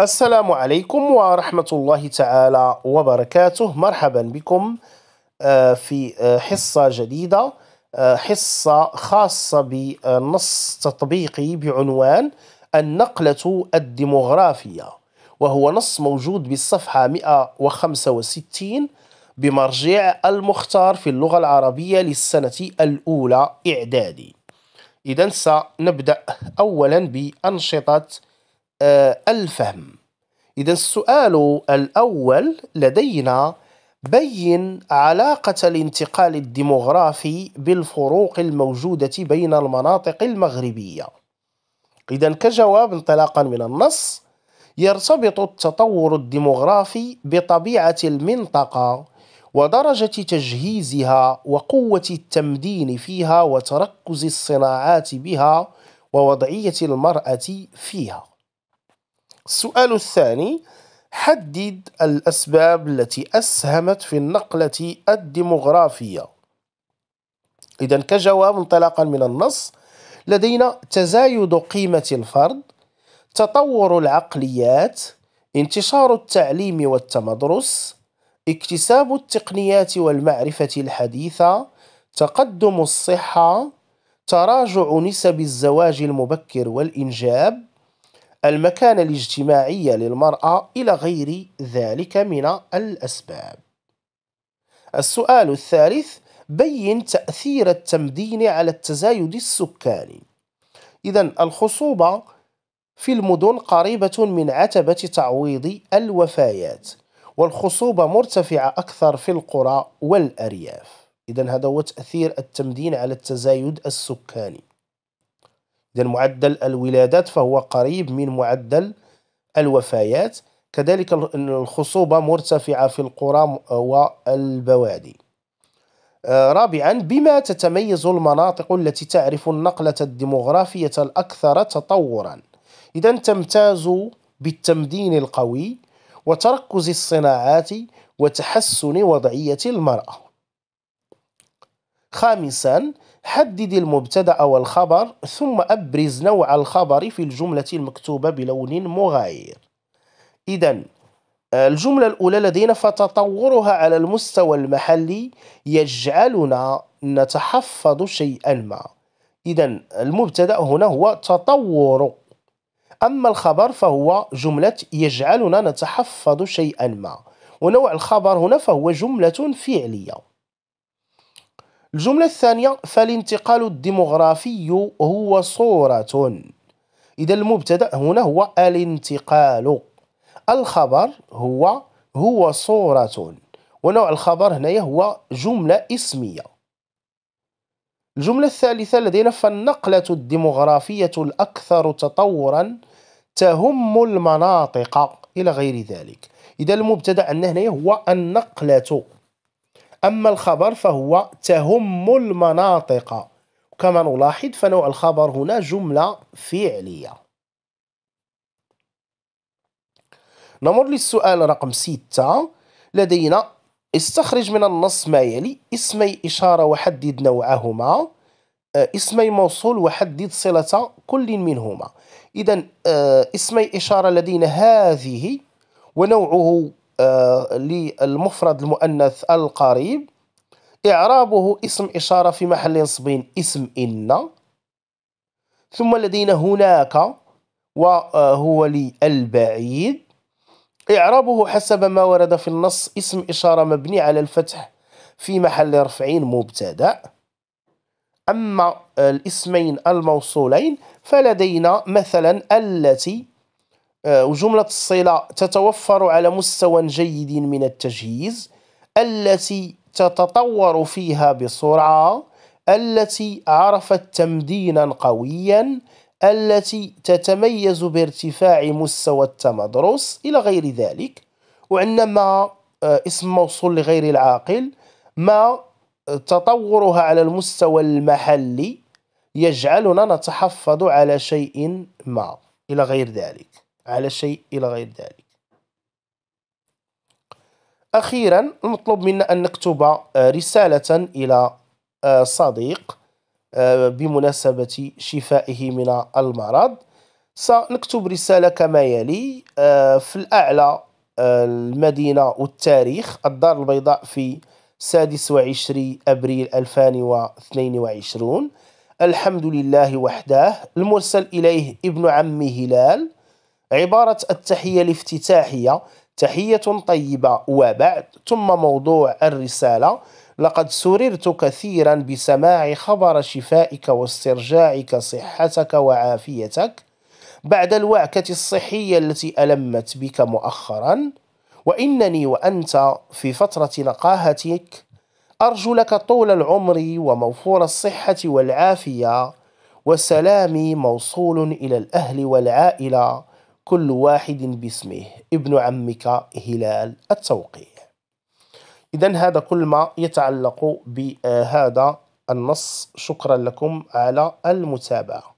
السلام عليكم ورحمة الله تعالى وبركاته مرحبا بكم آه، في آه، حصة جديدة آه، حصة خاصة بنص تطبيقي بعنوان النقلة الديمغرافية وهو نص موجود بالصفحة 165 بمرجع المختار في اللغة العربية للسنة الأولى إعدادي إذا سنبدأ أولا بأنشطة آه، الفهم إذا السؤال الأول لدينا بين علاقة الانتقال الديموغرافي بالفروق الموجودة بين المناطق المغربية إذا كجواب انطلاقا من النص يرتبط التطور الديموغرافي بطبيعة المنطقة ودرجة تجهيزها وقوة التمدين فيها وتركز الصناعات بها ووضعية المرأة فيها السؤال الثاني حدد الأسباب التي أسهمت في النقلة الديمغرافية إذا كجواب انطلاقا من النص لدينا تزايد قيمة الفرد تطور العقليات انتشار التعليم والتمدرس اكتساب التقنيات والمعرفة الحديثة تقدم الصحة تراجع نسب الزواج المبكر والإنجاب المكانة الاجتماعية للمرأة إلى غير ذلك من الأسباب. السؤال الثالث: بين تأثير التمدين على التزايد السكاني. إذا الخصوبة في المدن قريبة من عتبة تعويض الوفيات، والخصوبة مرتفعة أكثر في القرى والأرياف. إذا هذا هو تأثير التمدين على التزايد السكاني. ديال معدل الولادات فهو قريب من معدل الوفيات كذلك الخصوبة مرتفعة في القرى والبوادي آه، رابعا بما تتميز المناطق التي تعرف النقلة الديمغرافية الأكثر تطورا إذا تمتاز بالتمدين القوي وتركز الصناعات وتحسن وضعية المرأة خامسا حدد المبتدا والخبر ثم ابرز نوع الخبر في الجمله المكتوبه بلون مغاير اذا الجمله الاولى لدينا فتطورها على المستوى المحلي يجعلنا نتحفظ شيئا ما اذا المبتدا هنا هو تطور اما الخبر فهو جمله يجعلنا نتحفظ شيئا ما ونوع الخبر هنا فهو جمله فعليه الجملة الثانية فالانتقال الديموغرافي هو صورة إذا المبتدأ هنا هو الانتقال الخبر هو هو صورة ونوع الخبر هنا هو جملة اسمية الجملة الثالثة لدينا فالنقلة الديموغرافية الأكثر تطورا تهم المناطق إلى غير ذلك إذا المبتدأ عندنا هنا هو النقلة أما الخبر فهو تهم المناطق كما نلاحظ فنوع الخبر هنا جملة فعلية نمر للسؤال رقم ستة لدينا استخرج من النص ما يلي اسمي إشارة وحدد نوعهما آه، اسمي موصول وحدد صلة كل منهما إذا آه، اسمي إشارة لدينا هذه ونوعه آه، للمفرد المؤنث القريب إعرابه اسم إشارة في محل نصب اسم إن ثم لدينا هناك وهو آه، للبعيد إعرابه حسب ما ورد في النص اسم إشارة مبني على الفتح في محل رفع مبتدأ أما آه، الاسمين الموصولين فلدينا مثلا التي آه، وجملة الصلة تتوفر على مستوى جيد من التجهيز التي تتطور فيها بسرعة التي عرفت تمدينا قويا التي تتميز بارتفاع مستوى التمدرس إلى غير ذلك وعندنا ما آه، اسم موصول لغير العاقل ما آه، تطورها على المستوى المحلي يجعلنا نتحفظ على شيء ما إلى غير ذلك على شيء إلى غير ذلك أخيرا المطلوب منا أن نكتب آه، رسالة إلى آه، صديق آه، بمناسبة شفائه من المرض سنكتب رسالة كما يلي في الأعلى المدينة والتاريخ الدار البيضاء في 26 أبريل 2022 الحمد لله وحده المرسل إليه ابن عم هلال عبارة التحية الافتتاحية تحية طيبة وبعد ثم موضوع الرسالة لقد سررت كثيرا بسماع خبر شفائك واسترجاعك صحتك وعافيتك بعد الوعكة الصحية التي ألمت بك مؤخرا وإنني وأنت في فترة نقاهتك أرجو لك طول العمر وموفور الصحة والعافية وسلامي موصول إلى الأهل والعائلة كل واحد باسمه ابن عمك هلال التوقيع إذا هذا كل ما يتعلق بهذا النص شكرا لكم على المتابعة